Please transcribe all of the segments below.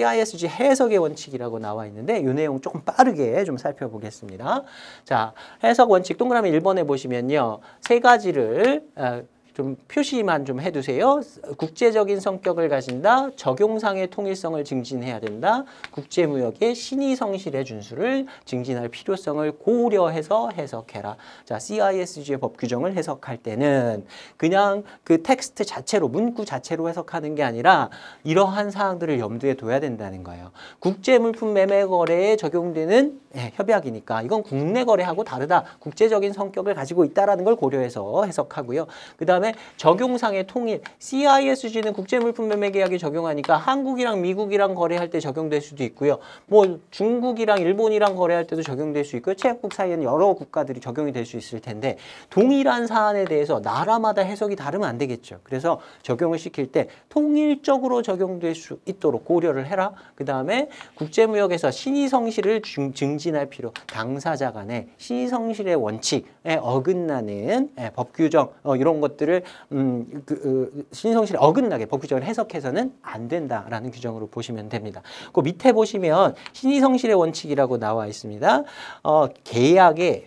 CISG 해석의 원칙이라고 나와 있는데 이 내용 조금 빠르게 좀 살펴보겠습니다. 자, 해석 원칙 동그라미 1번에 보시면요. 세 가지를 어, 좀 표시만 좀 해두세요. 국제적인 성격을 가진다. 적용상의 통일성을 증진해야 된다. 국제무역의 신의 성실의 준수를 증진할 필요성을 고려해서 해석해라. 자, CISG의 법 규정을 해석할 때는 그냥 그 텍스트 자체로 문구 자체로 해석하는 게 아니라 이러한 사항들을 염두에 둬야 된다는 거예요. 국제물품 매매 거래에 적용되는 네, 협약이니까 이건 국내 거래하고 다르다. 국제적인 성격을 가지고 있다라는 걸 고려해서 해석하고요. 그 다음에 다음에 적용상의 통일, CISG는 국제물품매매계약에 적용하니까 한국이랑 미국이랑 거래할 때 적용될 수도 있고요. 뭐 중국이랑 일본이랑 거래할 때도 적용될 수 있고요. 체육국 사이에는 여러 국가들이 적용이 될 수 있을 텐데 동일한 사안에 대해서 나라마다 해석이 다르면 안 되겠죠. 그래서 적용을 시킬 때 통일적으로 적용될 수 있도록 고려를 해라. 그 다음에 국제무역에서 신의성실을 증진할 필요, 당사자 간의 신의성실의 원칙에 어긋나는 예, 법규정 어, 이런 것들을 음, 그, 어, 신성실에 어긋나게 법 규정을 해석해서는 안 된다라는 규정으로 보시면 됩니다. 그 밑에 보시면 신의성실의 원칙이라고 나와 있습니다. 어, 계약의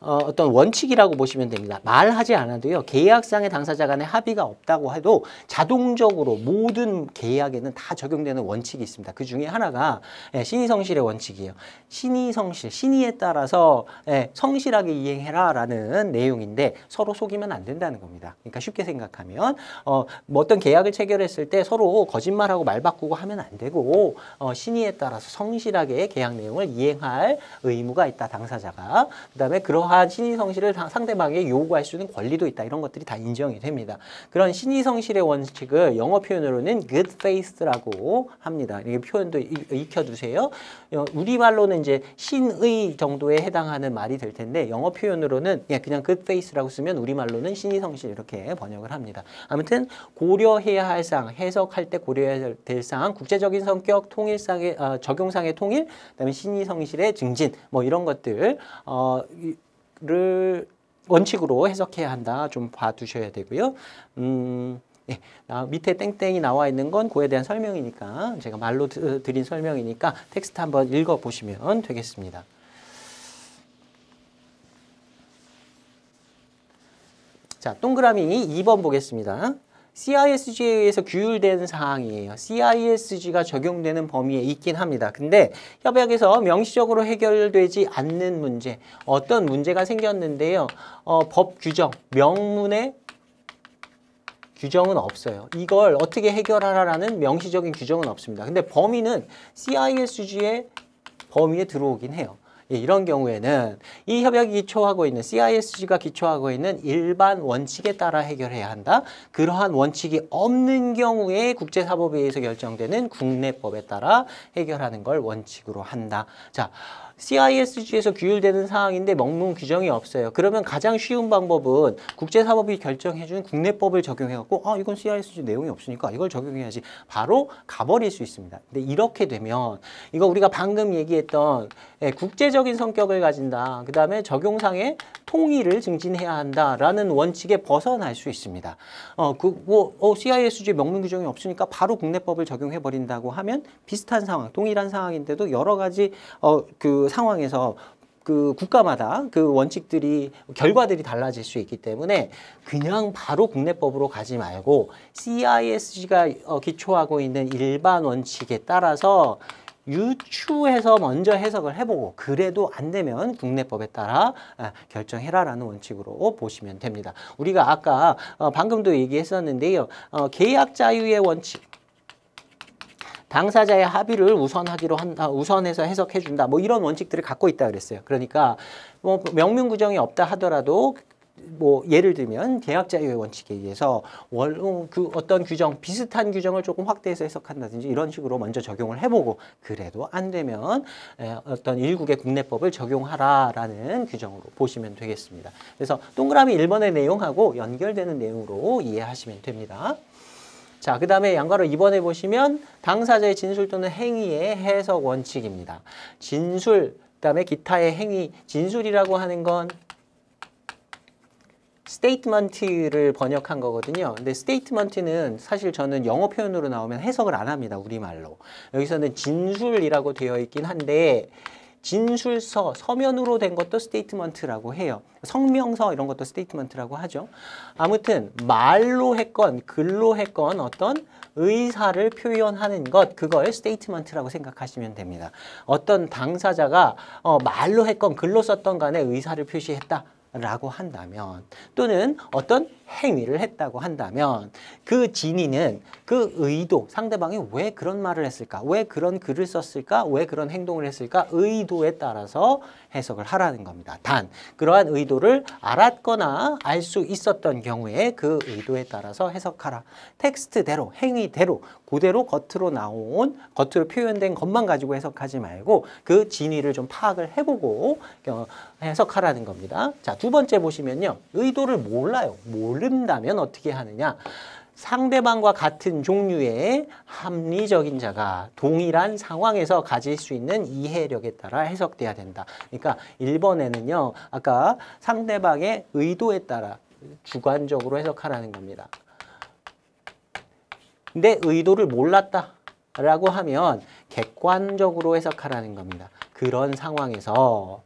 어, 어떤 원칙이라고 보시면 됩니다. 말하지 않아도요. 계약상의 당사자 간의 합의가 없다고 해도 자동적으로 모든 계약에는 다 적용되는 원칙이 있습니다. 그 중에 하나가 예, 신의성실의 원칙이에요. 신의성실, 신의에 따라서 예, 성실하게 이행해라 라는 내용인데 서로 속이면 안 된다는 겁니다. 그러니까 쉽게 생각하면 어, 뭐 어떤 계약을 체결했을 때 서로 거짓말하고 말 바꾸고 하면 안 되고 어, 신의에 따라서 성실하게 계약 내용을 이행할 의무가 있다. 당사자가. 그 다음에 그러한 이러한 신의성실을 상대방에게 요구할 수 있는 권리도 있다. 이런 것들이 다 인정이 됩니다. 그런 신의성실의 원칙을 영어 표현으로는 good faith라고 합니다. 이게 표현도 익혀두세요. 어, 우리말로는 이제 신의 정도에 해당하는 말이 될 텐데 영어 표현으로는 그냥 good faith라고 쓰면 우리말로는 신의성실 이렇게 번역을 합니다. 아무튼 고려해야 할 사항, 해석할 때 고려해야 될 사항, 국제적인 성격, 통일상의 어, 적용상의 통일, 그다음에 신의성실의 증진 뭐 이런 것들 어, 를 원칙으로 해석해야 한다. 좀 봐두셔야 되고요. 음, 예, 밑에 땡땡이 나와 있는 건 그에 대한 설명이니까 제가 말로 드린 설명이니까 텍스트 한번 읽어보시면 되겠습니다. 자, 동그라미 2번 보겠습니다. CISG에 의해서 규율된 사항이에요. CISG가 적용되는 범위에 있긴 합니다. 근데 협약에서 명시적으로 해결되지 않는 문제, 어떤 문제가 생겼는데요. 어, 법 규정, 명문의 규정은 없어요. 이걸 어떻게 해결하라라는 명시적인 규정은 없습니다. 근데 범위는 CISG의 범위에 들어오긴 해요. 예, 이런 경우에는 이 협약이 기초하고 있는 CISG가 기초하고 있는 일반 원칙에 따라 해결해야 한다. 그러한 원칙이 없는 경우에 국제사법에 의해서 결정되는 국내법에 따라 해결하는 걸 원칙으로 한다. 자. CISG에서 규율되는 사항인데 명문 규정이 없어요. 그러면 가장 쉬운 방법은 국제사법이 결정해준 국내법을 적용해갖고 아 이건 CISG 내용이 없으니까 이걸 적용해야지 바로 가버릴 수 있습니다. 근데 이렇게 되면 이거 우리가 방금 얘기했던 예, 국제적인 성격을 가진다. 그 다음에 적용상의 통일을 증진해야 한다라는 원칙에 벗어날 수 있습니다. 어, 그, 뭐, 어, CISG 명문 규정이 없으니까 바로 국내법을 적용해버린다고 하면 비슷한 상황, 동일한 상황인데도 여러 가지 어, 그 상황에서 그 국가마다 그 원칙들이 결과들이 달라질 수 있기 때문에 그냥 바로 국내법으로 가지 말고 CISG가 어, 기초하고 있는 일반 원칙에 따라서 유추해서 먼저 해석을 해보고 그래도 안 되면 국내법에 따라 아, 결정해라라는 원칙으로 보시면 됩니다. 우리가 아까 어, 방금도 얘기했었는데요. 어, 계약 자유의 원칙 당사자의 합의를 우선하기로 한다, 우선해서 해석해준다, 뭐 이런 원칙들을 갖고 있다 그랬어요. 그러니까 뭐 명문 규정이 없다 하더라도 뭐 예를 들면 계약자유의 원칙에 의해서 월, 어, 그 어떤 규정 비슷한 규정을 조금 확대해서 해석한다든지 이런 식으로 먼저 적용을 해보고 그래도 안 되면 어떤 일국의 국내법을 적용하라라는 규정으로 보시면 되겠습니다. 그래서 동그라미 1번의 내용하고 연결되는 내용으로 이해하시면 됩니다. 자, 그 다음에 양가로 2번에 보시면 당사자의 진술 또는 행위의 해석 원칙입니다. 진술, 그 다음에 기타의 행위, 진술이라고 하는 건 스테이트먼트를 번역한 거거든요. 근데 스테이트먼트는 사실 저는 영어 표현으로 나오면 해석을 안 합니다. 우리말로. 여기서는 진술이라고 되어 있긴 한데 진술서, 서면으로 된 것도 스테이트먼트라고 해요. 성명서 이런 것도 스테이트먼트라고 하죠. 아무튼 말로 했건 글로 했건 어떤 의사를 표현하는 것 그걸 스테이트먼트라고 생각하시면 됩니다. 어떤 당사자가 어, 말로 했건 글로 썼던 간에 의사를 표시했다. 라고 한다면 또는 어떤 행위를 했다고 한다면 그 진위는 그 의도, 상대방이 왜 그런 말을 했을까? 왜 그런 글을 썼을까? 왜 그런 행동을 했을까? 의도에 따라서 해석을 하라는 겁니다. 단, 그러한 의도를 알았거나 알 수 있었던 경우에 그 의도에 따라서 해석하라. 텍스트대로, 행위대로 그대로 겉으로 나온 겉으로 표현된 것만 가지고 해석하지 말고 그 진위를 좀 파악을 해보고 어, 해석하라는 겁니다. 자, 두 번째 보시면요. 의도를 몰라요. 모른다면 어떻게 하느냐. 상대방과 같은 종류의 합리적인 자가 동일한 상황에서 가질 수 있는 이해력에 따라 해석돼야 된다. 그러니까 1번에는요. 아까 상대방의 의도에 따라 주관적으로 해석하라는 겁니다. 내 의도를 몰랐다. 라고 하면 객관적으로 해석하라는 겁니다. 그런 상황에서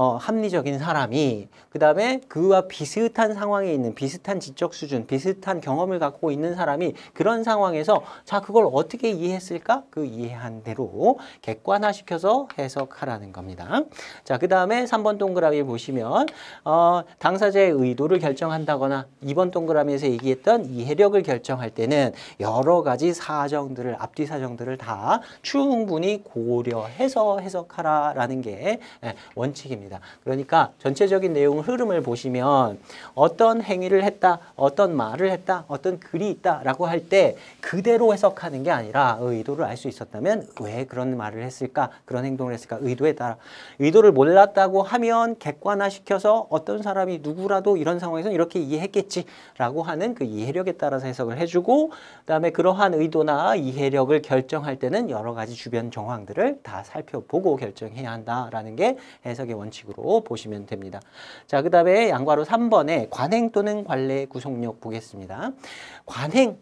어, 합리적인 사람이 그 다음에 그와 비슷한 상황에 있는 비슷한 지적 수준, 비슷한 경험을 갖고 있는 사람이 그런 상황에서 자 그걸 어떻게 이해했을까? 그 이해한 대로 객관화시켜서 해석하라는 겁니다. 자그 다음에 3번 동그라미 보시면 어, 당사자의 의도를 결정한다거나 2번 동그라미에서 얘기했던 이해력을 결정할 때는 여러 가지 사정들을 앞뒤 사정들을 다 충분히 고려해서 해석하라라는 게 예, 원칙입니다. 겁니다. 그러니까 전체적인 내용 흐름을 보시면 어떤 행위를 했다, 어떤 말을 했다, 어떤 글이 있다라고 할 때 그대로 해석하는 게 아니라 의도를 알 수 있었다면 왜 그런 말을 했을까, 그런 행동을 했을까, 의도에 따라 의도를 몰랐다고 하면 객관화시켜서 어떤 사람이 누구라도 이런 상황에서 이렇게 이해했겠지라고 하는 그 이해력에 따라서 해석을 해주고 그다음에 그러한 의도나 이해력을 결정할 때는 여러 가지 주변 정황들을 다 살펴보고 결정해야 한다라는 게 해석의 원. 원칙으로 보시면 됩니다. 자, 그 다음에 양괄호 3번에 관행 또는 관례 구속력 보겠습니다. 관행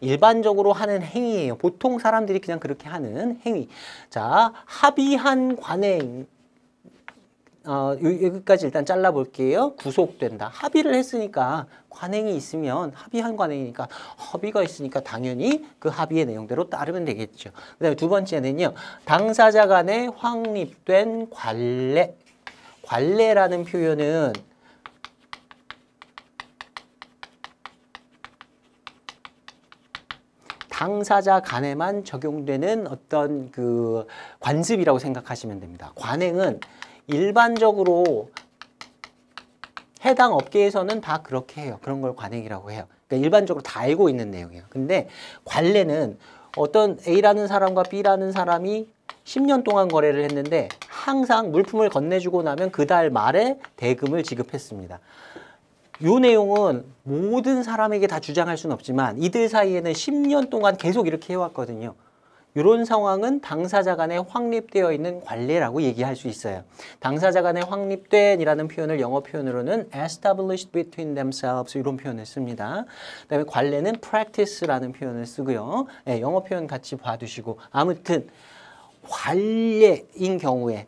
일반적으로 하는 행위예요. 보통 사람들이 그냥 그렇게 하는 행위. 자, 합의한 관행 어, 여기까지 일단 잘라볼게요. 구속된다. 합의를 했으니까 관행이 있으면 합의한 관행이니까 합의가 있으니까 당연히 그 합의의 내용대로 따르면 되겠죠. 그다음에 두 번째는요. 당사자 간에 확립된 관례. 관례라는 표현은 당사자 간에만 적용되는 어떤 그 관습이라고 생각하시면 됩니다. 관행은 일반적으로 해당 업계에서는 다 그렇게 해요. 그런 걸 관행이라고 해요. 그러니까 일반적으로 다 알고 있는 내용이에요. 근데 관례는 어떤 A라는 사람과 B라는 사람이 10년 동안 거래를 했는데 항상 물품을 건네주고 나면 그 달 말에 대금을 지급했습니다. 이 내용은 모든 사람에게 다 주장할 수는 없지만 이들 사이에는 10년 동안 계속 이렇게 해왔거든요. 이런 상황은 당사자 간에 확립되어 있는 관례라고 얘기할 수 있어요. 당사자 간에 확립된이라는 표현을 영어 표현으로는 established between themselves 이런 표현을 씁니다. 그다음에 관례는 practice라는 표현을 쓰고요. 네, 영어 표현 같이 봐두시고 아무튼 관례인 경우에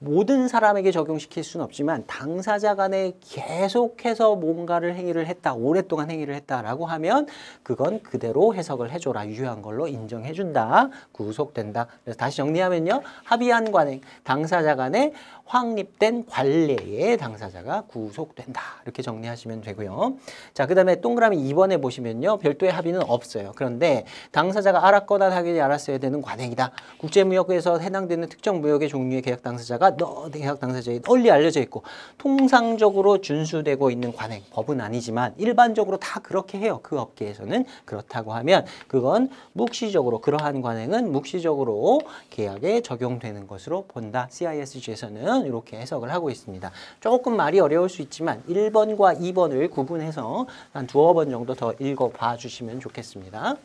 모든 사람에게 적용시킬 수는 없지만 당사자 간에 계속해서 뭔가를 행위를 했다 오랫동안 행위를 했다라고 하면 그건 그대로 해석을 해줘라 유효한 걸로 인정해준다 구속된다 그래서 다시 정리하면요 합의한 관행 당사자 간에 확립된 관례의 당사자가 구속된다. 이렇게 정리하시면 되고요. 자, 그 다음에 동그라미 2번에 보시면요. 별도의 합의는 없어요. 그런데 당사자가 알았거나 당연히 알았어야 되는 관행이다. 국제무역에서 해당되는 특정 무역의 종류의 계약 당사자가 너 계약 당사자에 널리 알려져 있고 통상적으로 준수되고 있는 관행, 법은 아니지만 일반적으로 다 그렇게 해요. 그 업계에서는 그렇다고 하면 그건 묵시적으로 그러한 관행은 묵시적으로 계약에 적용되는 것으로 본다. CISG에서는 보면 이렇게 해석을 하고 있습니다. 조금 말이 어려울 수 있지만 1번과 2번을 구분해서 한 두어 번 정도 더 읽어봐 주시면 좋겠습니다.